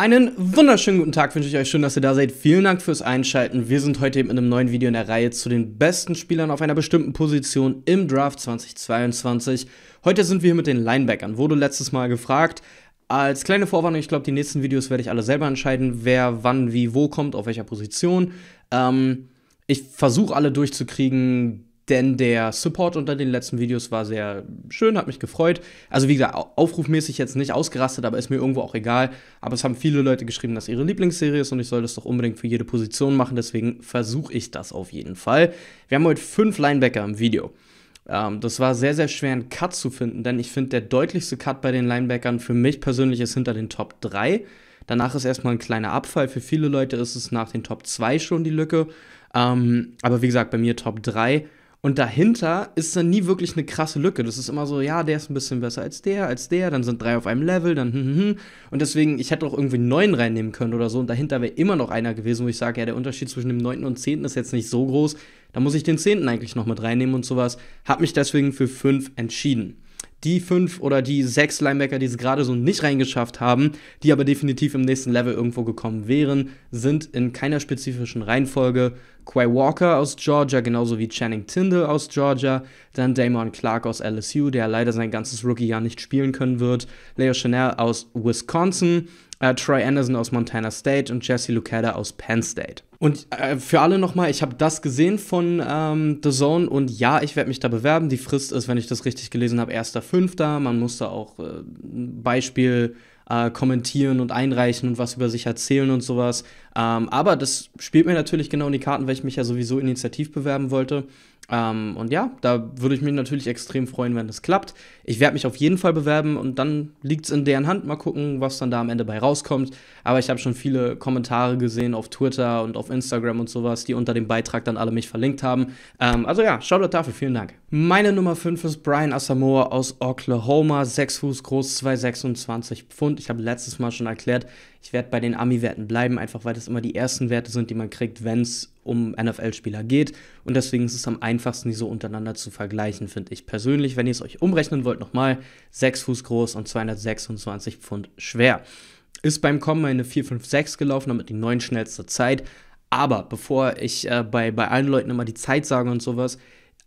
Einen wunderschönen guten Tag wünsche ich euch. Schön, dass ihr da seid. Vielen Dank fürs Einschalten. Wir sind heute eben in einem neuen Video in der Reihe zu den besten Spielern auf einer bestimmten Position im Draft 2022. Heute sind wir hier mit den Linebackern. Wurde letztes Mal gefragt. Als kleine Vorwarnung, ich glaube, die nächsten Videos werde ich alle selber entscheiden, wer wann, wie, wo kommt, auf welcher Position. Ähm, ich versuche alle durchzukriegen, denn der Support unter den letzten Videos war sehr schön, hat mich gefreut. Also wie gesagt, aufrufmäßig jetzt nicht ausgerastet, aber ist mir irgendwo auch egal. Aber es haben viele Leute geschrieben, dass ihre Lieblingsserie ist und ich soll das doch unbedingt für jede Position machen. Deswegen versuche ich das auf jeden Fall. Wir haben heute fünf Linebacker im Video. Ähm, das war sehr, sehr schwer, einen Cut zu finden, denn ich finde, der deutlichste Cut bei den Linebackern für mich persönlich ist hinter den Top 3. Danach ist erstmal ein kleiner Abfall. Für viele Leute ist es nach den Top 2 schon die Lücke. Ähm, aber wie gesagt, bei mir Top 3. Und dahinter ist dann nie wirklich eine krasse Lücke. Das ist immer so, ja, der ist ein bisschen besser als der, als der, dann sind drei auf einem Level, dann hm, hm, hm. Und deswegen, ich hätte auch irgendwie einen neuen reinnehmen können oder so. Und dahinter wäre immer noch einer gewesen, wo ich sage, ja, der Unterschied zwischen dem neunten und zehnten ist jetzt nicht so groß. Da muss ich den zehnten eigentlich noch mit reinnehmen und sowas. Hab mich deswegen für fünf entschieden die fünf oder die sechs Linebacker, die es gerade so nicht reingeschafft haben, die aber definitiv im nächsten Level irgendwo gekommen wären, sind in keiner spezifischen Reihenfolge. Quay Walker aus Georgia, genauso wie Channing Tyndall aus Georgia, dann Damon Clark aus LSU, der leider sein ganzes Rookie-Jahr nicht spielen können wird, Leo Chanel aus Wisconsin, äh, Troy Anderson aus Montana State und Jesse Lucada aus Penn State. Und äh, für alle nochmal, ich habe das gesehen von ähm, The Zone und ja, ich werde mich da bewerben. Die Frist ist, wenn ich das richtig gelesen habe, 1.5. Man muss da auch äh, ein Beispiel äh, kommentieren und einreichen und was über sich erzählen und sowas. Ähm, aber das spielt mir natürlich genau in die Karten, weil ich mich ja sowieso initiativ bewerben wollte. Ähm, und ja, da würde ich mich natürlich extrem freuen, wenn das klappt. Ich werde mich auf jeden Fall bewerben und dann liegt es in deren Hand. Mal gucken, was dann da am Ende bei rauskommt. Aber ich habe schon viele Kommentare gesehen auf Twitter und auf Instagram und sowas, die unter dem Beitrag dann alle mich verlinkt haben. Ähm, also ja, Shoutout dafür, vielen Dank. Meine Nummer 5 ist Brian Asamoah aus Oklahoma, 6 Fuß groß, 226 Pfund. Ich habe letztes Mal schon erklärt, ich werde bei den Ami-Werten bleiben, einfach weil das immer die ersten Werte sind, die man kriegt, wenn es um NFL-Spieler geht. Und deswegen ist es am einfachsten, die so untereinander zu vergleichen, finde ich persönlich. Wenn ihr es euch umrechnen wollt, nochmal 6 Fuß groß und 226 Pfund schwer. Ist beim Kommen eine 456 gelaufen, damit die 9 schnellste Zeit. Aber bevor ich äh, bei, bei allen Leuten immer die Zeit sage und sowas,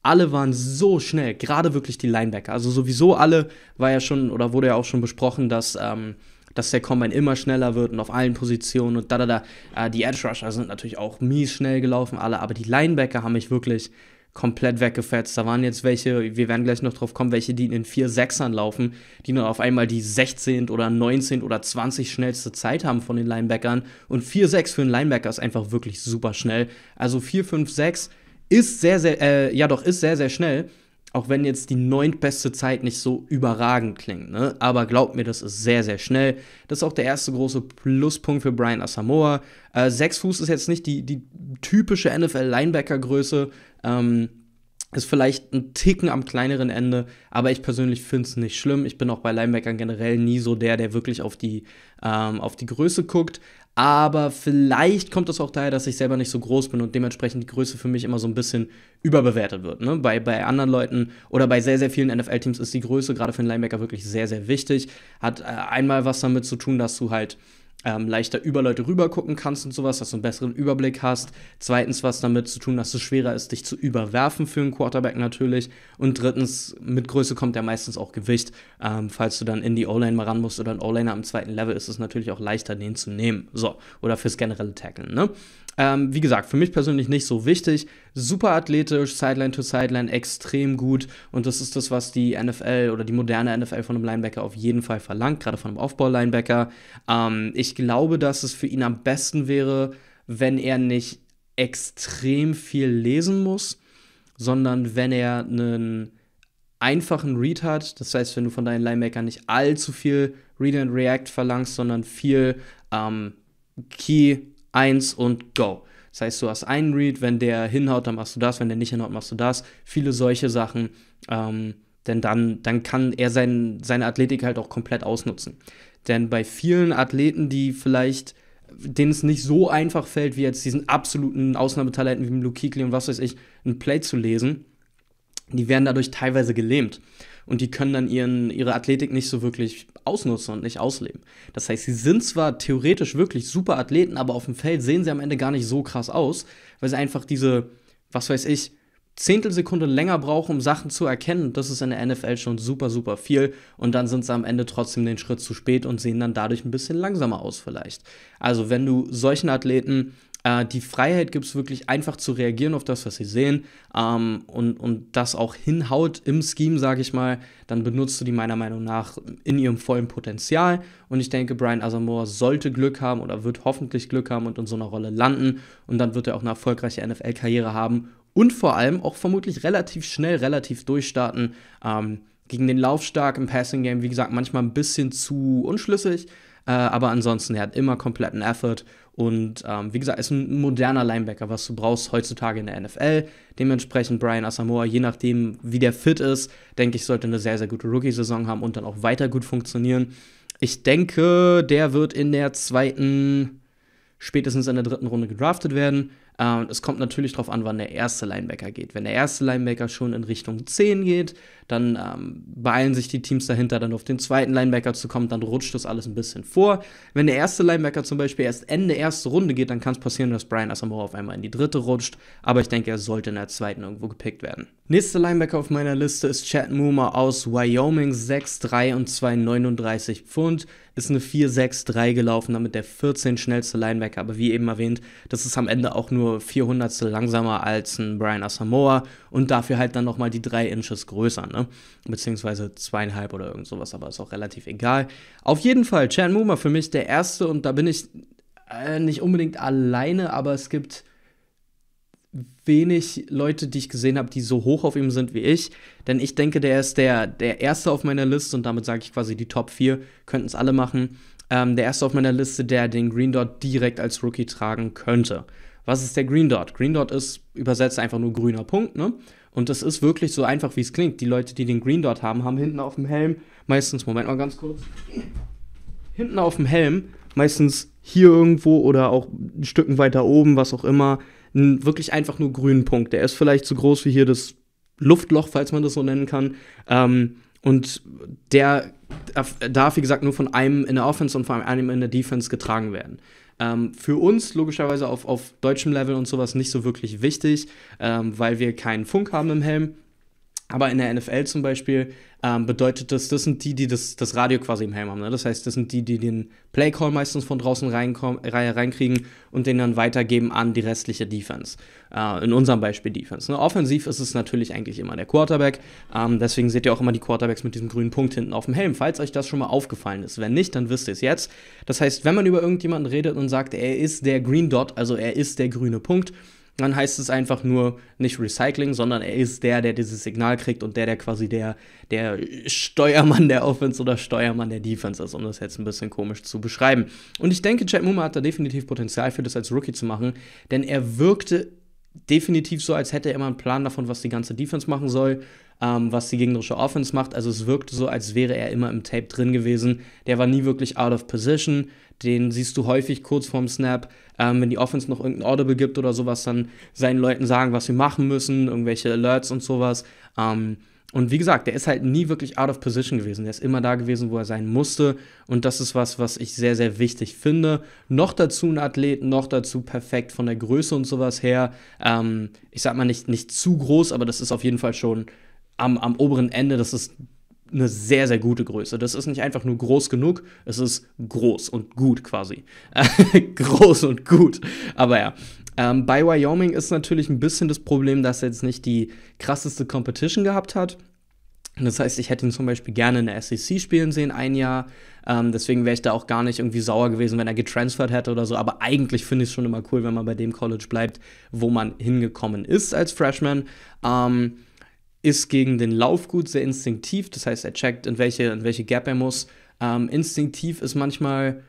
alle waren so schnell, gerade wirklich die Linebacker. Also sowieso alle war ja schon oder wurde ja auch schon besprochen, dass ähm, dass der Combine immer schneller wird und auf allen Positionen und da, da, da. Äh, die Edge Rusher sind natürlich auch mies schnell gelaufen, alle, aber die Linebacker haben mich wirklich komplett weggefetzt. Da waren jetzt welche, wir werden gleich noch drauf kommen, welche, die in den 4-6ern laufen, die dann auf einmal die 16. oder 19. oder 20 schnellste Zeit haben von den Linebackern. Und 4-6 für einen Linebacker ist einfach wirklich super schnell. Also 4-5-6 ist sehr, sehr, äh, ja doch, ist sehr, sehr schnell auch wenn jetzt die neuntbeste Zeit nicht so überragend klingt, ne? aber glaubt mir, das ist sehr, sehr schnell. Das ist auch der erste große Pluspunkt für Brian Asamoah. Äh, sechs Fuß ist jetzt nicht die, die typische NFL-Linebacker-Größe, ähm, ist vielleicht ein Ticken am kleineren Ende, aber ich persönlich finde es nicht schlimm. Ich bin auch bei Linebackern generell nie so der, der wirklich auf die, ähm, auf die Größe guckt. Aber vielleicht kommt das auch daher, dass ich selber nicht so groß bin und dementsprechend die Größe für mich immer so ein bisschen überbewertet wird. Ne? Bei, bei anderen Leuten oder bei sehr, sehr vielen NFL-Teams ist die Größe gerade für einen Linebacker wirklich sehr, sehr wichtig. Hat äh, einmal was damit zu tun, dass du halt ähm, leichter über Leute rüber gucken kannst und sowas, dass du einen besseren Überblick hast. Zweitens, was damit zu tun, dass es schwerer ist, dich zu überwerfen für einen Quarterback natürlich. Und drittens, mit Größe kommt ja meistens auch Gewicht. Ähm, falls du dann in die O-Line mal ran musst oder ein O-Liner am zweiten Level, ist es natürlich auch leichter, den zu nehmen. So, oder fürs generelle Tacklen, ne? Ähm, wie gesagt, für mich persönlich nicht so wichtig. Super athletisch, Sideline to Sideline, extrem gut. Und das ist das, was die NFL oder die moderne NFL von einem Linebacker auf jeden Fall verlangt, gerade von einem Aufbau-Linebacker. Ähm, ich glaube, dass es für ihn am besten wäre, wenn er nicht extrem viel lesen muss, sondern wenn er einen einfachen Read hat. Das heißt, wenn du von deinen Linemakern nicht allzu viel Read and React verlangst, sondern viel ähm, Key 1 und Go. Das heißt, du hast einen Read, wenn der hinhaut, dann machst du das, wenn der nicht hinhaut, machst du das. Viele solche Sachen, ähm, denn dann, dann kann er sein, seine Athletik halt auch komplett ausnutzen. Denn bei vielen Athleten, die vielleicht, denen es nicht so einfach fällt, wie jetzt diesen absoluten Ausnahmetalenten wie Luke Kikli und was weiß ich, ein Play zu lesen, die werden dadurch teilweise gelähmt. Und die können dann ihren, ihre Athletik nicht so wirklich ausnutzen und nicht ausleben. Das heißt, sie sind zwar theoretisch wirklich super Athleten, aber auf dem Feld sehen sie am Ende gar nicht so krass aus, weil sie einfach diese, was weiß ich, Zehntelsekunde länger brauchen, um Sachen zu erkennen. Das ist in der NFL schon super, super viel. Und dann sind sie am Ende trotzdem den Schritt zu spät und sehen dann dadurch ein bisschen langsamer aus, vielleicht. Also, wenn du solchen Athleten äh, die Freiheit gibst, wirklich einfach zu reagieren auf das, was sie sehen ähm, und, und das auch hinhaut im Scheme, sage ich mal, dann benutzt du die meiner Meinung nach in ihrem vollen Potenzial. Und ich denke, Brian Asamoah sollte Glück haben oder wird hoffentlich Glück haben und in so einer Rolle landen. Und dann wird er auch eine erfolgreiche NFL-Karriere haben und vor allem auch vermutlich relativ schnell, relativ durchstarten. Ähm, gegen den Lauf stark im Passing Game, wie gesagt, manchmal ein bisschen zu unschlüssig, äh, aber ansonsten, er hat immer kompletten Effort und ähm, wie gesagt, ist ein moderner Linebacker, was du brauchst heutzutage in der NFL. Dementsprechend Brian Asamoah, je nachdem, wie der fit ist, denke ich, sollte eine sehr, sehr gute Rookie-Saison haben und dann auch weiter gut funktionieren. Ich denke, der wird in der zweiten, spätestens in der dritten Runde gedraftet werden. Äh, und es kommt natürlich darauf an, wann der erste Linebacker geht. Wenn der erste Linebacker schon in Richtung 10 geht, dann ähm, beeilen sich die Teams dahinter, dann auf den zweiten Linebacker zu kommen, dann rutscht das alles ein bisschen vor. Wenn der erste Linebacker zum Beispiel erst Ende erste Runde geht, dann kann es passieren, dass Brian Asamoah auf einmal in die dritte rutscht, aber ich denke, er sollte in der zweiten irgendwo gepickt werden. Nächster Linebacker auf meiner Liste ist Chad Moomer aus Wyoming, 6'3 und 2,39 Pfund ist eine 4-6-3 gelaufen, damit der 14 schnellste Linebacker. Aber wie eben erwähnt, das ist am Ende auch nur nur 400 langsamer als ein Brian Asamoah und dafür halt dann nochmal die drei Inches größer, ne? Beziehungsweise zweieinhalb oder irgend sowas, aber ist auch relativ egal. Auf jeden Fall, Chan Muma für mich der erste und da bin ich äh, nicht unbedingt alleine, aber es gibt wenig Leute, die ich gesehen habe, die so hoch auf ihm sind wie ich. Denn ich denke, der ist der, der erste auf meiner Liste und damit sage ich quasi die Top 4, könnten es alle machen. Ähm, der erste auf meiner Liste, der den Green Dot direkt als Rookie tragen könnte. Was ist der Green Dot? Green Dot ist übersetzt einfach nur grüner Punkt, ne? Und das ist wirklich so einfach, wie es klingt. Die Leute, die den Green Dot haben, haben hinten auf dem Helm meistens, Moment mal ganz kurz, hinten auf dem Helm meistens hier irgendwo oder auch ein Stücken weiter oben, was auch immer, einen wirklich einfach nur grünen Punkt. Der ist vielleicht so groß wie hier das Luftloch, falls man das so nennen kann. Ähm, und der darf, wie gesagt, nur von einem in der Offense und von einem in der Defense getragen werden. Ähm, für uns logischerweise auf, auf deutschem Level und sowas nicht so wirklich wichtig, ähm, weil wir keinen Funk haben im Helm. Aber in der NFL zum Beispiel ähm, bedeutet das, das sind die, die das, das Radio quasi im Helm haben. Ne? Das heißt, das sind die, die den Playcall meistens von draußen reinkriegen und den dann weitergeben an die restliche Defense. Äh, in unserem Beispiel Defense. Ne? Offensiv ist es natürlich eigentlich immer der Quarterback. Ähm, deswegen seht ihr auch immer die Quarterbacks mit diesem grünen Punkt hinten auf dem Helm, falls euch das schon mal aufgefallen ist. Wenn nicht, dann wisst ihr es jetzt. Das heißt, wenn man über irgendjemanden redet und sagt, er ist der Green Dot, also er ist der grüne Punkt, dann heißt es einfach nur nicht Recycling, sondern er ist der, der dieses Signal kriegt und der, der quasi der, der Steuermann der Offense oder Steuermann der Defense ist, um das jetzt ein bisschen komisch zu beschreiben. Und ich denke, Chad Muma hat da definitiv Potenzial für das als Rookie zu machen, denn er wirkte definitiv so, als hätte er immer einen Plan davon, was die ganze Defense machen soll, ähm, was die gegnerische Offense macht. Also es wirkte so, als wäre er immer im Tape drin gewesen. Der war nie wirklich out of position. Den siehst du häufig kurz vorm Snap. Ähm, wenn die Offense noch irgendein Audible gibt oder sowas, dann seinen Leuten sagen, was wir machen müssen, irgendwelche Alerts und sowas. Ähm, und wie gesagt, der ist halt nie wirklich out of position gewesen. Der ist immer da gewesen, wo er sein musste. Und das ist was, was ich sehr, sehr wichtig finde. Noch dazu ein Athlet, noch dazu perfekt von der Größe und sowas her. Ähm, ich sag mal nicht, nicht zu groß, aber das ist auf jeden Fall schon am, am oberen Ende. Das ist eine sehr, sehr gute Größe. Das ist nicht einfach nur groß genug, es ist groß und gut quasi. groß und gut. Aber ja. Ähm, bei Wyoming ist natürlich ein bisschen das Problem, dass er jetzt nicht die krasseste Competition gehabt hat. Das heißt, ich hätte ihn zum Beispiel gerne in der SEC spielen sehen, ein Jahr. Ähm, deswegen wäre ich da auch gar nicht irgendwie sauer gewesen, wenn er getransfert hätte oder so. Aber eigentlich finde ich es schon immer cool, wenn man bei dem College bleibt, wo man hingekommen ist als Freshman. Ähm, ist gegen den Lauf gut, sehr instinktiv. Das heißt, er checkt, in welche, in welche Gap er muss. Ähm, instinktiv ist manchmal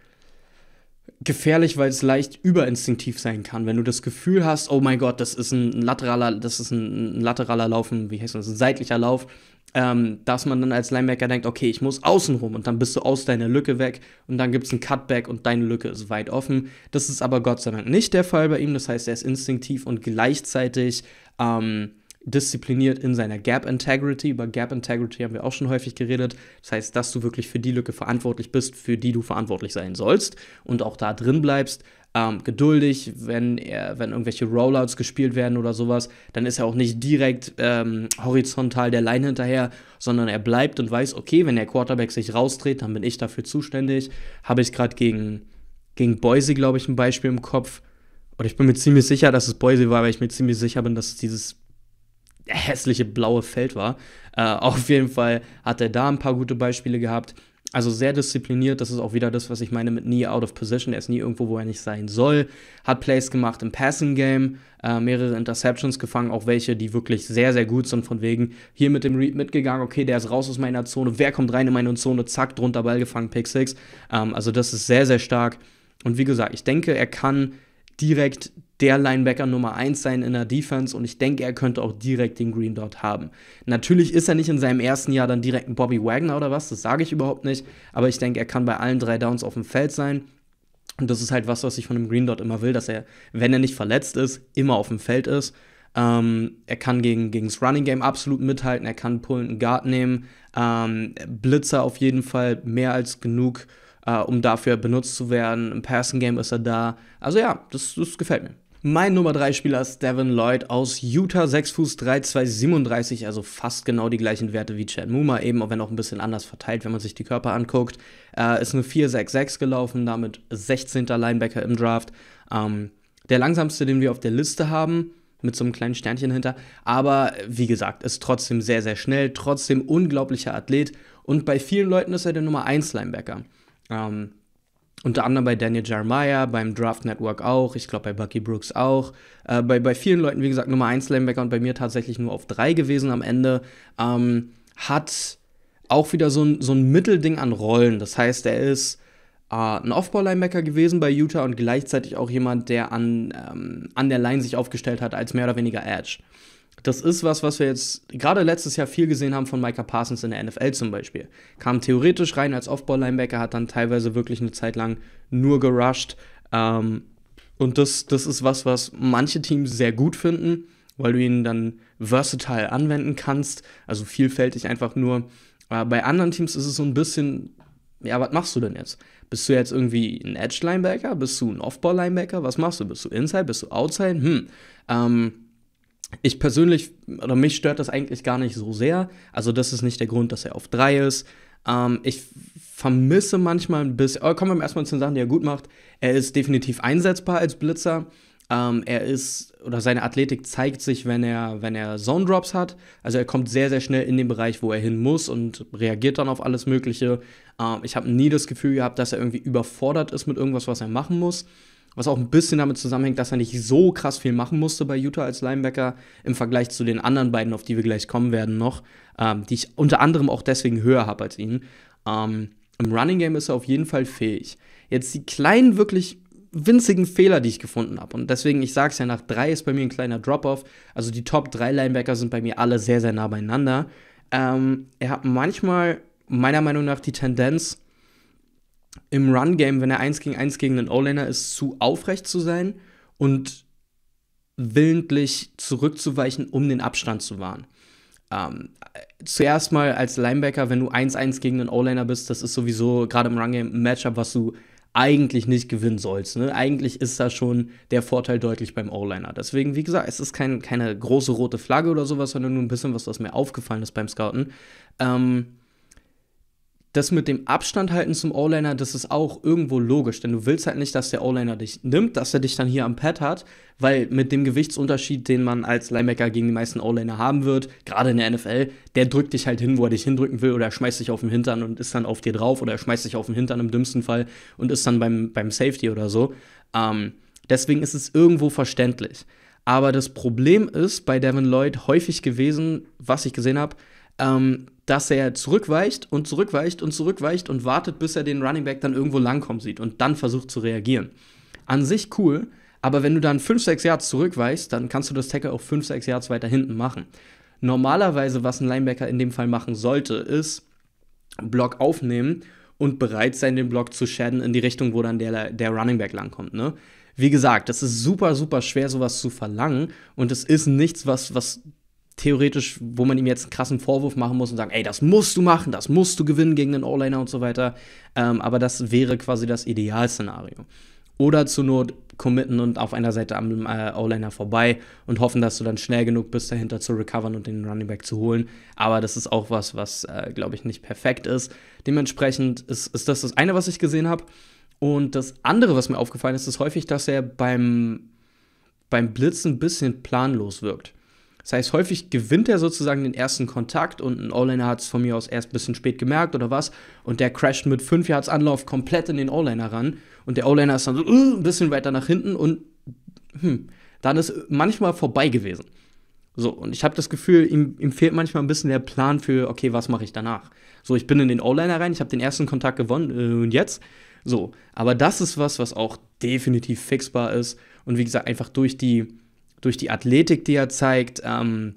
gefährlich, weil es leicht überinstinktiv sein kann. Wenn du das Gefühl hast, oh mein Gott, das ist ein lateraler, das ist ein, lateraler Laufen, wie heißt das, ein seitlicher Lauf, ähm, dass man dann als Linebacker denkt, okay, ich muss außen rum und dann bist du aus deiner Lücke weg und dann gibt es ein Cutback und deine Lücke ist weit offen. Das ist aber Gott sei Dank nicht der Fall bei ihm. Das heißt, er ist instinktiv und gleichzeitig ähm, diszipliniert in seiner Gap Integrity. Über Gap Integrity haben wir auch schon häufig geredet. Das heißt, dass du wirklich für die Lücke verantwortlich bist, für die du verantwortlich sein sollst und auch da drin bleibst. Ähm, geduldig, wenn, er, wenn irgendwelche Rollouts gespielt werden oder sowas, dann ist er auch nicht direkt ähm, horizontal der Line hinterher, sondern er bleibt und weiß, okay, wenn der Quarterback sich rausdreht, dann bin ich dafür zuständig. Habe ich gerade gegen, gegen Boise, glaube ich, ein Beispiel im Kopf. Und ich bin mir ziemlich sicher, dass es Boise war, weil ich mir ziemlich sicher bin, dass es dieses hässliche blaue Feld war. Äh, auf jeden Fall hat er da ein paar gute Beispiele gehabt. Also sehr diszipliniert, das ist auch wieder das, was ich meine mit nie out of position. Er ist nie irgendwo, wo er nicht sein soll. Hat Plays gemacht im Passing Game, äh, mehrere Interceptions gefangen, auch welche, die wirklich sehr, sehr gut sind. Von wegen hier mit dem Read mitgegangen, okay, der ist raus aus meiner Zone, wer kommt rein in meine Zone, zack, drunter Ball gefangen, Pick 6. Ähm, also das ist sehr, sehr stark. Und wie gesagt, ich denke, er kann direkt der Linebacker Nummer 1 sein in der Defense und ich denke, er könnte auch direkt den Green Dot haben. Natürlich ist er nicht in seinem ersten Jahr dann direkt ein Bobby Wagner oder was, das sage ich überhaupt nicht, aber ich denke, er kann bei allen drei Downs auf dem Feld sein. Und das ist halt was, was ich von dem Green Dot immer will, dass er, wenn er nicht verletzt ist, immer auf dem Feld ist. Ähm, er kann gegen, gegen das Running Game absolut mithalten, er kann Pullen Guard nehmen, ähm, Blitzer auf jeden Fall mehr als genug äh, um dafür benutzt zu werden. Im Passing Game ist er da. Also ja, das, das gefällt mir. Mein Nummer 3 Spieler ist Devin Lloyd aus Utah, 6 Fuß 3, 2, 37, also fast genau die gleichen Werte wie Chad Muma, eben auch wenn auch ein bisschen anders verteilt, wenn man sich die Körper anguckt. Äh, ist eine 4-6-6 gelaufen, damit 16. Linebacker im Draft. Ähm, der langsamste, den wir auf der Liste haben, mit so einem kleinen Sternchen hinter. Aber wie gesagt, ist trotzdem sehr, sehr schnell, trotzdem unglaublicher Athlet. Und bei vielen Leuten ist er der Nummer 1 Linebacker. Ähm, unter anderem bei Daniel Jeremiah, beim Draft Network auch, ich glaube bei Bucky Brooks auch. Äh, bei, bei vielen Leuten, wie gesagt, Nummer 1 Lanebacker und bei mir tatsächlich nur auf 3 gewesen am Ende. Ähm, hat auch wieder so ein, so ein Mittelding an Rollen. Das heißt, er ist äh, ein Off-Ball-Linebacker gewesen bei Utah und gleichzeitig auch jemand, der an, ähm, an der Line sich aufgestellt hat als mehr oder weniger Edge das ist was, was wir jetzt gerade letztes Jahr viel gesehen haben von Micah Parsons in der NFL zum Beispiel. Kam theoretisch rein als offball linebacker hat dann teilweise wirklich eine Zeit lang nur gerusht. Ähm, und das, das ist was, was manche Teams sehr gut finden, weil du ihn dann versatile anwenden kannst, also vielfältig einfach nur. Aber bei anderen Teams ist es so ein bisschen, ja, was machst du denn jetzt? Bist du jetzt irgendwie ein Edge-Linebacker? Bist du ein offball linebacker Was machst du? Bist du Inside? Bist du Outside? Hm. Ähm, ich persönlich, oder mich stört das eigentlich gar nicht so sehr. Also, das ist nicht der Grund, dass er auf 3 ist. Ähm, ich vermisse manchmal ein bisschen, oh, kommen wir erstmal zu den Sachen, die er gut macht. Er ist definitiv einsetzbar als Blitzer. Ähm, er ist, oder seine Athletik zeigt sich, wenn er, wenn er Zone-Drops hat. Also er kommt sehr, sehr schnell in den Bereich, wo er hin muss und reagiert dann auf alles Mögliche. Ähm, ich habe nie das Gefühl gehabt, dass er irgendwie überfordert ist mit irgendwas, was er machen muss was auch ein bisschen damit zusammenhängt, dass er nicht so krass viel machen musste bei Utah als Linebacker im Vergleich zu den anderen beiden, auf die wir gleich kommen werden noch, ähm, die ich unter anderem auch deswegen höher habe als ihn. Ähm, Im Running Game ist er auf jeden Fall fähig. Jetzt die kleinen, wirklich winzigen Fehler, die ich gefunden habe. Und deswegen, ich sage es ja, nach drei ist bei mir ein kleiner Drop-off. Also die Top 3 Linebacker sind bei mir alle sehr, sehr nah beieinander. Ähm, er hat manchmal meiner Meinung nach die Tendenz, im Run-Game, wenn er 1 gegen 1 gegen einen O-Laner ist, zu aufrecht zu sein und willentlich zurückzuweichen, um den Abstand zu wahren. Ähm, zuerst mal als Linebacker, wenn du 1-1 gegen einen O-Laner bist, das ist sowieso gerade im Run-Game ein Matchup, was du eigentlich nicht gewinnen sollst. Ne? Eigentlich ist da schon der Vorteil deutlich beim O-Liner. Deswegen, wie gesagt, es ist kein, keine große rote Flagge oder sowas, sondern nur ein bisschen was, was mir aufgefallen ist beim Scouten. Ähm, das mit dem Abstand halten zum O-Liner, das ist auch irgendwo logisch, denn du willst halt nicht, dass der O-Liner dich nimmt, dass er dich dann hier am Pad hat, weil mit dem Gewichtsunterschied, den man als Linebacker gegen die meisten O-Liner haben wird, gerade in der NFL, der drückt dich halt hin, wo er dich hindrücken will, oder er schmeißt dich auf den Hintern und ist dann auf dir drauf, oder er schmeißt dich auf den Hintern im dümmsten Fall und ist dann beim, beim Safety oder so. Ähm, deswegen ist es irgendwo verständlich. Aber das Problem ist bei Devin Lloyd häufig gewesen, was ich gesehen habe, ähm, dass er zurückweicht und zurückweicht und zurückweicht und wartet, bis er den Running Back dann irgendwo langkommen sieht und dann versucht zu reagieren. An sich cool, aber wenn du dann 5, 6 Yards zurückweichst, dann kannst du das Tackle auch 5, 6 Yards weiter hinten machen. Normalerweise, was ein Linebacker in dem Fall machen sollte, ist Block aufnehmen und bereit sein, den Block zu schäden in die Richtung, wo dann der, der Running Back langkommt. Ne? Wie gesagt, das ist super, super schwer, sowas zu verlangen und es ist nichts, was, was theoretisch, wo man ihm jetzt einen krassen Vorwurf machen muss und sagen, ey, das musst du machen, das musst du gewinnen gegen den All-Liner und so weiter. Ähm, aber das wäre quasi das Idealszenario. Oder zur Not committen und auf einer Seite am äh, O-Liner vorbei und hoffen, dass du dann schnell genug bist, dahinter zu recovern und den Running Back zu holen. Aber das ist auch was, was, äh, glaube ich, nicht perfekt ist. Dementsprechend ist, ist das das eine, was ich gesehen habe. Und das andere, was mir aufgefallen ist, ist häufig, dass er beim, beim Blitz ein bisschen planlos wirkt. Das heißt, häufig gewinnt er sozusagen den ersten Kontakt und ein O-Liner hat es von mir aus erst ein bisschen spät gemerkt oder was und der crasht mit 5 Yards Anlauf komplett in den O-Liner ran und der O-Liner ist dann so uh, ein bisschen weiter nach hinten und hm, dann ist manchmal vorbei gewesen. So, und ich habe das Gefühl, ihm, ihm, fehlt manchmal ein bisschen der Plan für, okay, was mache ich danach? So, ich bin in den O-Liner rein, ich habe den ersten Kontakt gewonnen äh, und jetzt? So, aber das ist was, was auch definitiv fixbar ist und wie gesagt, einfach durch die durch die Athletik, die er zeigt, ähm,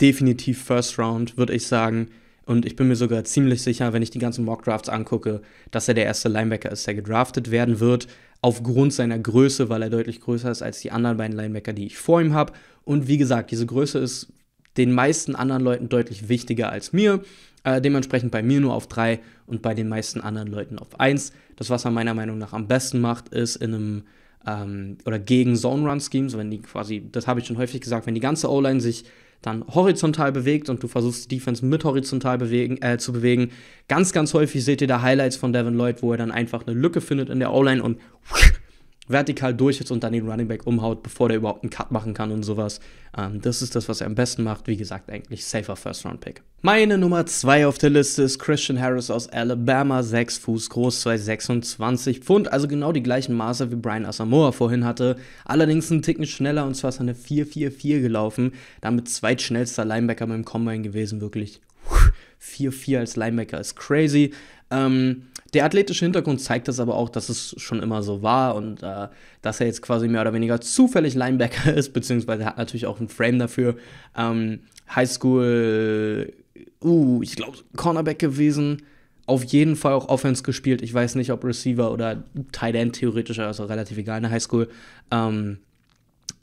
definitiv First Round, würde ich sagen. Und ich bin mir sogar ziemlich sicher, wenn ich die ganzen Mock Drafts angucke, dass er der erste Linebacker ist, der gedraftet werden wird, aufgrund seiner Größe, weil er deutlich größer ist als die anderen beiden Linebacker, die ich vor ihm habe. Und wie gesagt, diese Größe ist den meisten anderen Leuten deutlich wichtiger als mir. Äh, dementsprechend bei mir nur auf 3 und bei den meisten anderen Leuten auf 1. Das, was er meiner Meinung nach am besten macht, ist in einem ähm, oder gegen Zone Run Schemes, wenn die quasi, das habe ich schon häufig gesagt, wenn die ganze O-Line sich dann horizontal bewegt und du versuchst die Defense mit horizontal bewegen, äh, zu bewegen. Ganz, ganz häufig seht ihr da Highlights von Devin Lloyd, wo er dann einfach eine Lücke findet in der O-Line und vertikal durch ist und dann den Running Back umhaut, bevor der überhaupt einen Cut machen kann und sowas. Ähm, das ist das, was er am besten macht. Wie gesagt, eigentlich safer First-Round-Pick. Meine Nummer 2 auf der Liste ist Christian Harris aus Alabama, 6 Fuß groß, 226 Pfund, also genau die gleichen Maße wie Brian Asamoah vorhin hatte. Allerdings einen Ticken schneller und zwar ist er eine 4-4-4 gelaufen, damit zweitschnellster Linebacker beim Combine gewesen, wirklich. 4-4 als Linebacker ist crazy. Ähm, der athletische Hintergrund zeigt das aber auch, dass es schon immer so war und äh, dass er jetzt quasi mehr oder weniger zufällig Linebacker ist, beziehungsweise er hat natürlich auch ein Frame dafür. Ähm, Highschool, uh, ich glaube, Cornerback gewesen. Auf jeden Fall auch Offense gespielt. Ich weiß nicht, ob Receiver oder Tight End theoretisch, also relativ egal in der Highschool. Ähm,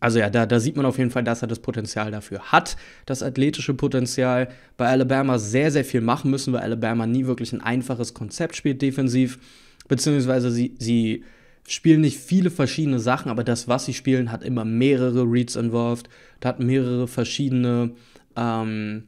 also ja, da, da, sieht man auf jeden Fall, dass er das Potenzial dafür hat, das athletische Potenzial. Bei Alabama sehr, sehr viel machen müssen, weil Alabama nie wirklich ein einfaches Konzept spielt defensiv, beziehungsweise sie, sie spielen nicht viele verschiedene Sachen, aber das, was sie spielen, hat immer mehrere Reads involved, hat mehrere verschiedene ähm,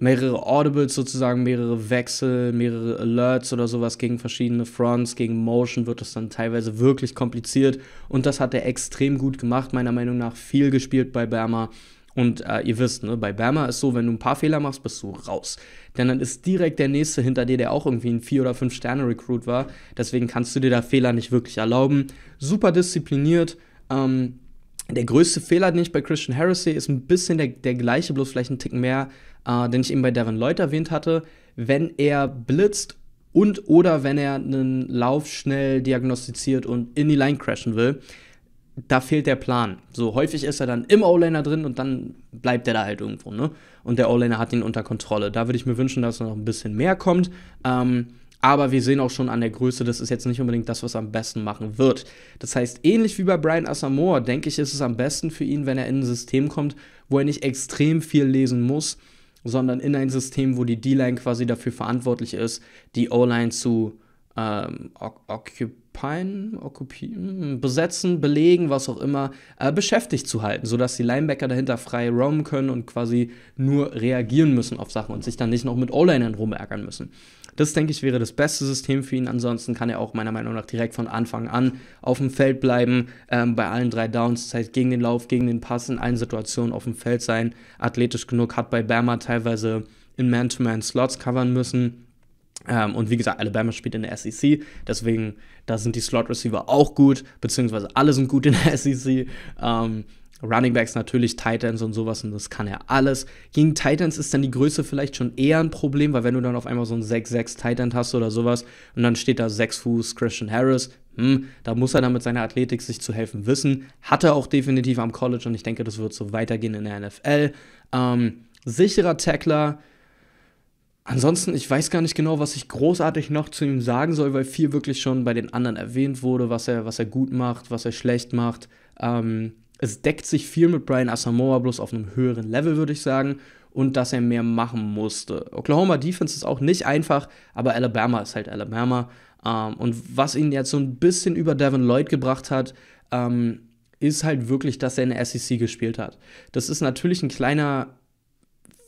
mehrere Audibles sozusagen, mehrere Wechsel, mehrere Alerts oder sowas gegen verschiedene Fronts, gegen Motion wird das dann teilweise wirklich kompliziert und das hat er extrem gut gemacht, meiner Meinung nach viel gespielt bei Berma. Und äh, ihr wisst, ne, bei Berma ist so, wenn du ein paar Fehler machst, bist du raus. Denn dann ist direkt der nächste hinter dir, der auch irgendwie ein 4- oder 5-Sterne-Recruit war. Deswegen kannst du dir da Fehler nicht wirklich erlauben. Super diszipliniert, ähm, der größte Fehler, den ich bei Christian Harris sehe, ist ein bisschen der, der gleiche, bloß vielleicht ein Tick mehr, äh, den ich eben bei Devin Lloyd erwähnt hatte. Wenn er blitzt und oder wenn er einen Lauf schnell diagnostiziert und in die Line crashen will, da fehlt der Plan. So häufig ist er dann im O-Laner drin und dann bleibt er da halt irgendwo, ne? Und der O-Laner hat ihn unter Kontrolle. Da würde ich mir wünschen, dass er noch ein bisschen mehr kommt. Ähm, aber wir sehen auch schon an der Größe, das ist jetzt nicht unbedingt das, was er am besten machen wird. Das heißt, ähnlich wie bei Brian Asamoah, denke ich, ist es am besten für ihn, wenn er in ein System kommt, wo er nicht extrem viel lesen muss, sondern in ein System, wo die D-Line quasi dafür verantwortlich ist, die O-Line zu ähm, occupieren, occupieren, hm, besetzen, belegen, was auch immer, äh, beschäftigt zu halten, sodass die Linebacker dahinter frei roamen können und quasi nur reagieren müssen auf Sachen und sich dann nicht noch mit O-Linern rumärgern müssen. Das, denke ich, wäre das beste System für ihn. Ansonsten kann er auch meiner Meinung nach direkt von Anfang an auf dem Feld bleiben, ähm, bei allen drei Downs, das heißt gegen den Lauf, gegen den Pass, in allen Situationen auf dem Feld sein, athletisch genug, hat bei Bama teilweise in Man-to-Man-Slots covern müssen. Ähm, und wie gesagt, Alabama spielt in der SEC, deswegen da sind die Slot Receiver auch gut, beziehungsweise alle sind gut in der SEC. Ähm, Running Backs natürlich, Titans und sowas und das kann er alles. Gegen Titans ist dann die Größe vielleicht schon eher ein Problem, weil wenn du dann auf einmal so einen 6-6 Titan hast oder sowas und dann steht da 6 Fuß Christian Harris, hm, da muss er dann mit seiner Athletik sich zu helfen wissen. Hat er auch definitiv am College und ich denke, das wird so weitergehen in der NFL. Ähm, sicherer Tackler. Ansonsten, ich weiß gar nicht genau, was ich großartig noch zu ihm sagen soll, weil viel wirklich schon bei den anderen erwähnt wurde, was er, was er gut macht, was er schlecht macht. Ähm, es deckt sich viel mit Brian Asamoah, bloß auf einem höheren Level, würde ich sagen. Und dass er mehr machen musste. Oklahoma Defense ist auch nicht einfach, aber Alabama ist halt Alabama. Ähm, und was ihn jetzt so ein bisschen über Devin Lloyd gebracht hat, ähm, ist halt wirklich, dass er in der SEC gespielt hat. Das ist natürlich ein kleiner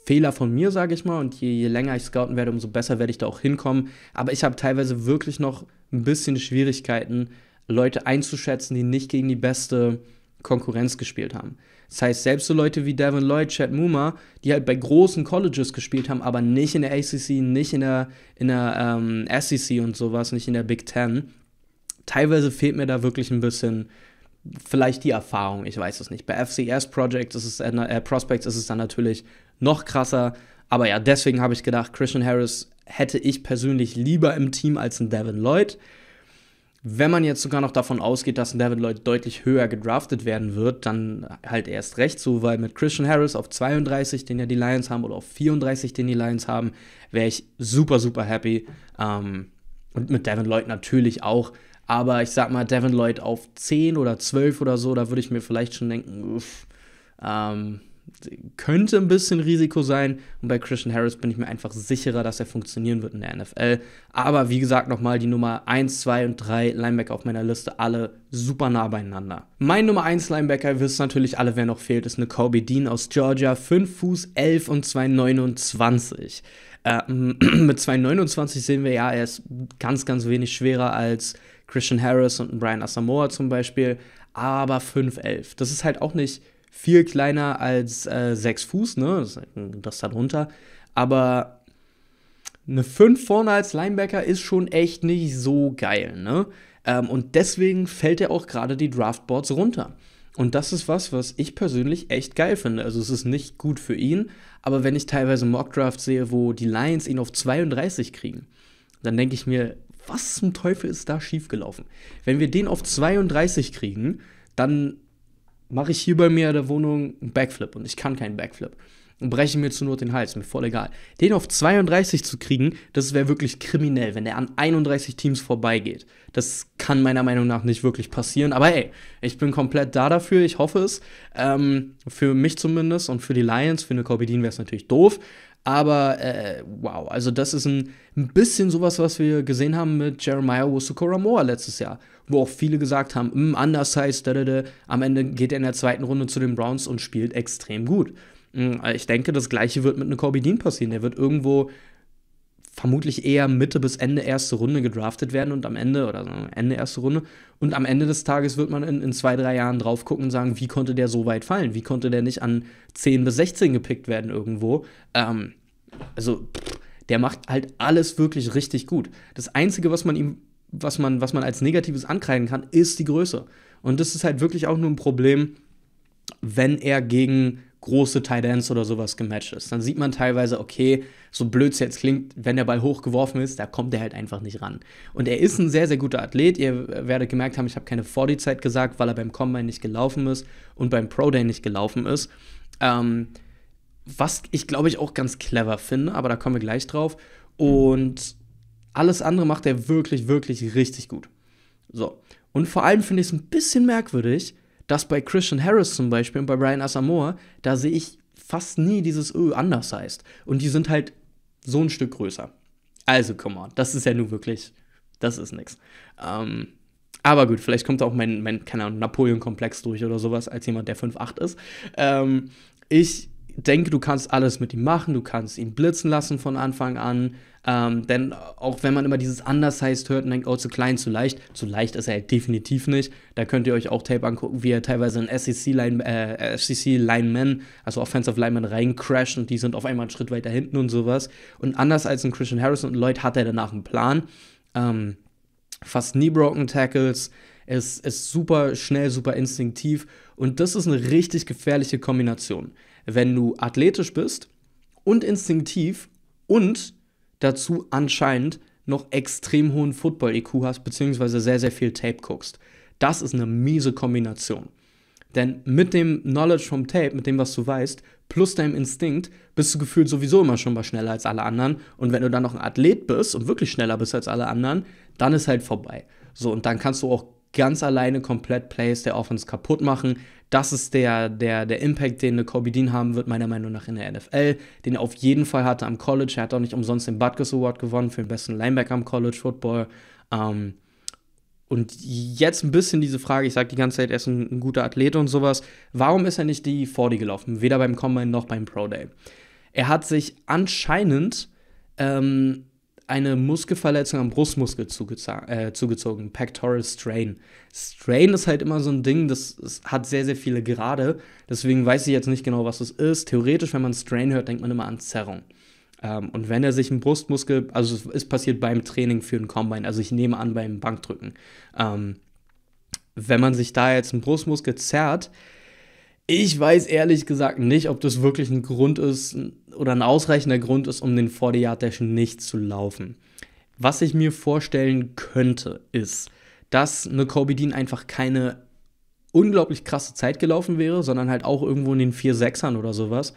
Fehler von mir, sage ich mal. Und je, je länger ich scouten werde, umso besser werde ich da auch hinkommen. Aber ich habe teilweise wirklich noch ein bisschen Schwierigkeiten, Leute einzuschätzen, die nicht gegen die beste Konkurrenz gespielt haben. Das heißt, selbst so Leute wie Devin Lloyd, Chad Muma, die halt bei großen Colleges gespielt haben, aber nicht in der ACC, nicht in der, in der ähm, SEC und sowas, nicht in der Big Ten, teilweise fehlt mir da wirklich ein bisschen vielleicht die Erfahrung, ich weiß es nicht. Bei FCS Projects ist es, äh, äh, Prospects ist es dann natürlich noch krasser, aber ja, deswegen habe ich gedacht, Christian Harris hätte ich persönlich lieber im Team als ein Devin Lloyd. Wenn man jetzt sogar noch davon ausgeht, dass David Lloyd deutlich höher gedraftet werden wird, dann halt erst recht so, weil mit Christian Harris auf 32, den ja die Lions haben, oder auf 34, den die Lions haben, wäre ich super, super happy. Ähm, und mit Devin Lloyd natürlich auch. Aber ich sag mal, Devin Lloyd auf 10 oder 12 oder so, da würde ich mir vielleicht schon denken, uff, ähm, könnte ein bisschen Risiko sein. Und bei Christian Harris bin ich mir einfach sicherer, dass er funktionieren wird in der NFL. Aber wie gesagt, nochmal die Nummer 1, 2 und 3 Linebacker auf meiner Liste, alle super nah beieinander. Mein Nummer 1 Linebacker, ihr wisst natürlich alle, wer noch fehlt, ist eine Kobe Dean aus Georgia, 5 Fuß 11 und 229. Ähm, mit 229 sehen wir ja, er ist ganz, ganz wenig schwerer als Christian Harris und Brian Asamoah zum Beispiel, aber 5'11. Das ist halt auch nicht viel kleiner als äh, 6 Fuß, ne? Das, da drunter. Aber eine 5 vorne als Linebacker ist schon echt nicht so geil, ne? Ähm, und deswegen fällt er auch gerade die Draftboards runter. Und das ist was, was ich persönlich echt geil finde. Also es ist nicht gut für ihn, aber wenn ich teilweise Mockdrafts sehe, wo die Lions ihn auf 32 kriegen, dann denke ich mir, was zum Teufel ist da schiefgelaufen? Wenn wir den auf 32 kriegen, dann mache ich hier bei mir in der Wohnung einen Backflip und ich kann keinen Backflip und breche mir zur Not den Hals, mir voll egal. Den auf 32 zu kriegen, das wäre wirklich kriminell, wenn der an 31 Teams vorbeigeht. Das kann meiner Meinung nach nicht wirklich passieren, aber ey, ich bin komplett da dafür, ich hoffe es. Ähm, für mich zumindest und für die Lions, für eine Kobe wäre es natürlich doof, aber äh, wow, also das ist ein, ein bisschen sowas, was wir gesehen haben mit Jeremiah Wusukora Moa letztes Jahr wo auch viele gesagt haben, hm, anders heißt, am Ende geht er in der zweiten Runde zu den Browns und spielt extrem gut. Hm, äh, ich denke, das gleiche wird mit einem Corby Dean passieren. Der wird irgendwo vermutlich eher Mitte bis Ende erste Runde gedraftet werden und am Ende, oder Ende erste Runde, und am Ende des Tages wird man in, in zwei, drei Jahren drauf gucken und sagen, wie konnte der so weit fallen? Wie konnte der nicht an 10 bis 16 gepickt werden irgendwo? Ähm, also, pff, der macht halt alles wirklich richtig gut. Das Einzige, was man ihm was man, was man als Negatives ankreiden kann, ist die Größe. Und das ist halt wirklich auch nur ein Problem, wenn er gegen große Tidans oder sowas gematcht ist. Dann sieht man teilweise, okay, so blöd es jetzt klingt, wenn der Ball hochgeworfen ist, da kommt er halt einfach nicht ran. Und er ist ein sehr, sehr guter Athlet. Ihr werdet gemerkt haben, ich habe keine 40-Zeit gesagt, weil er beim Combine nicht gelaufen ist und beim Pro Day nicht gelaufen ist. Ähm, was ich, glaube ich, auch ganz clever finde, aber da kommen wir gleich drauf. Und alles andere macht er wirklich, wirklich richtig gut. So. Und vor allem finde ich es ein bisschen merkwürdig, dass bei Christian Harris zum Beispiel und bei Brian Asamoah, da sehe ich fast nie dieses Ö oh, anders heißt. Und die sind halt so ein Stück größer. Also, come on, das ist ja nun wirklich, das ist nix. Ähm, aber gut, vielleicht kommt auch mein, mein keine Ahnung, Napoleon-Komplex durch oder sowas, als jemand, der 5'8 ist. Ähm, ich denke, du kannst alles mit ihm machen, du kannst ihn blitzen lassen von Anfang an, ähm, denn auch wenn man immer dieses Undersized hört und denkt, oh, zu klein, zu leicht, zu leicht ist er halt definitiv nicht. Da könnt ihr euch auch Tape angucken, wie er teilweise in SEC-Linemen, äh, SEC also Offensive Linemen reincrasht und die sind auf einmal einen Schritt weiter hinten und sowas. Und anders als in Christian Harrison und Lloyd hat er danach einen Plan. Ähm, fast nie Broken Tackles, ist, ist super schnell, super instinktiv und das ist eine richtig gefährliche Kombination. Wenn du athletisch bist und instinktiv und dazu anscheinend noch extrem hohen Football-IQ hast, beziehungsweise sehr, sehr viel Tape guckst. Das ist eine miese Kombination. Denn mit dem Knowledge vom Tape, mit dem, was du weißt, plus deinem Instinkt, bist du gefühlt sowieso immer schon mal schneller als alle anderen. Und wenn du dann noch ein Athlet bist und wirklich schneller bist als alle anderen, dann ist halt vorbei. So, und dann kannst du auch ganz alleine komplett Plays der Offense kaputt machen. Das ist der, der, der Impact, den eine Kobe Dean haben wird, meiner Meinung nach in der NFL, den er auf jeden Fall hatte am College. Er hat auch nicht umsonst den Butkus Award gewonnen für den besten Linebacker am College Football. Ähm, und jetzt ein bisschen diese Frage, ich sage die ganze Zeit, er ist ein, ein, guter Athlet und sowas. Warum ist er nicht die 40 gelaufen? Weder beim Combine noch beim Pro Day. Er hat sich anscheinend ähm, eine Muskelverletzung am Brustmuskel zugezogen, äh, zugezogen, Pectoral Strain. Strain ist halt immer so ein Ding, das, das, hat sehr, sehr viele Gerade. Deswegen weiß ich jetzt nicht genau, was es ist. Theoretisch, wenn man Strain hört, denkt man immer an Zerrung. Ähm, und wenn er sich einen Brustmuskel, also es ist passiert beim Training für einen Combine, also ich nehme an beim Bankdrücken. Ähm, wenn man sich da jetzt einen Brustmuskel zerrt, ich weiß ehrlich gesagt nicht, ob das wirklich ein Grund ist, oder ein ausreichender Grund ist, um den 40 Dash nicht zu laufen. Was ich mir vorstellen könnte, ist, dass eine Kobe Dean einfach keine unglaublich krasse Zeit gelaufen wäre, sondern halt auch irgendwo in den 4-6ern oder sowas.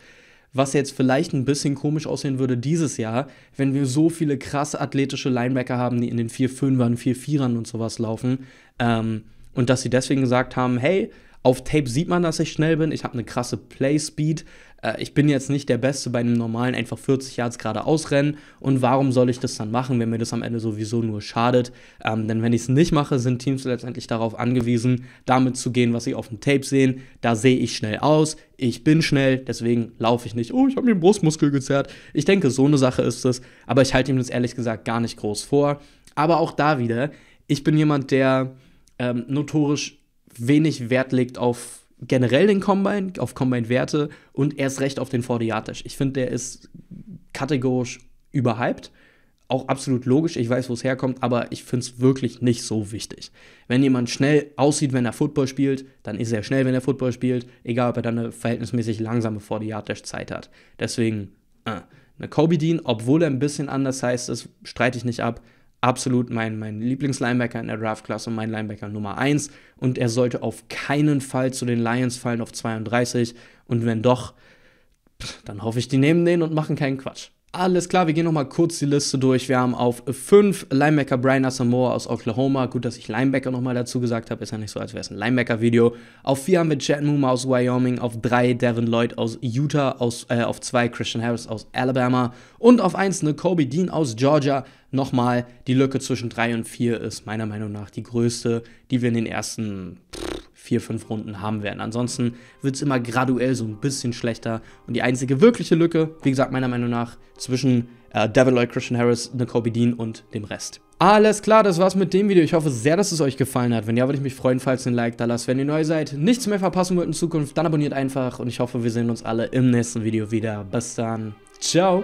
Was jetzt vielleicht ein bisschen komisch aussehen würde dieses Jahr, wenn wir so viele krasse athletische Linebacker haben, die in den 4-5ern, 4-4ern und sowas laufen. Ähm, und dass sie deswegen gesagt haben, hey, auf Tape sieht man, dass ich schnell bin. Ich habe eine krasse Play Speed. Äh, ich bin jetzt nicht der Beste bei einem normalen, einfach 40 Yards geradeaus ausrennen und warum soll ich das dann machen, wenn mir das am Ende sowieso nur schadet? Ähm, denn wenn ich es nicht mache, sind Teams letztendlich darauf angewiesen, damit zu gehen, was sie auf dem Tape sehen. Da sehe ich schnell aus, ich bin schnell, deswegen laufe ich nicht. Oh, ich habe mir den Brustmuskel gezerrt. Ich denke, so eine Sache ist es, aber ich halte ihm das ehrlich gesagt gar nicht groß vor. Aber auch da wieder, ich bin jemand, der ähm, notorisch wenig Wert legt auf generell den Combine, auf Combine-Werte und erst recht auf den 40 Ich finde, der ist kategorisch überhyped. Auch absolut logisch, ich weiß, wo es herkommt, aber ich finde es wirklich nicht so wichtig. Wenn jemand schnell aussieht, wenn er Football spielt, dann ist er schnell, wenn er Football spielt, egal ob er dann eine verhältnismäßig langsame 40 zeit hat. Deswegen, äh. Eine Kobe Dean, obwohl er ein bisschen anders heißt ist, streite ich nicht ab, absolut mein, mein Lieblingslinebacker in der Draft-Klasse und mein Linebacker Nummer 1. Und er sollte auf keinen Fall zu den Lions fallen auf 32. Und wenn doch, dann hoffe ich, die nehmen den und machen keinen Quatsch. Alles klar, wir gehen nochmal kurz die Liste durch. Wir haben auf 5 Linebacker Brian Asamoah aus Oklahoma. Gut, dass ich Linebacker nochmal dazu gesagt habe. Ist ja nicht so, als wäre es ein Linebacker-Video. Auf 4 haben wir Chad Muma aus Wyoming. Auf 3 Devin Lloyd aus Utah. Aus, äh, auf 2 Christian Harris aus Alabama. Und auf 1 eine Kobe Dean aus Georgia. Nochmal, die Lücke zwischen 3 und 4 ist meiner Meinung nach die größte, die wir in den ersten vier, fünf Runden haben werden. Ansonsten wird es immer graduell so ein bisschen schlechter. Und die einzige wirkliche Lücke, wie gesagt, meiner Meinung nach, zwischen äh, Devil Christian Harris, Nicole Dean und dem Rest. Alles klar, das war's mit dem Video. Ich hoffe sehr, dass es euch gefallen hat. Wenn ja, würde ich mich freuen, falls ihr ein Like da lasst. Wenn ihr neu seid, nichts mehr verpassen wollt in Zukunft, dann abonniert einfach. Und ich hoffe, wir sehen uns alle im nächsten Video wieder. Bis dann. Ciao.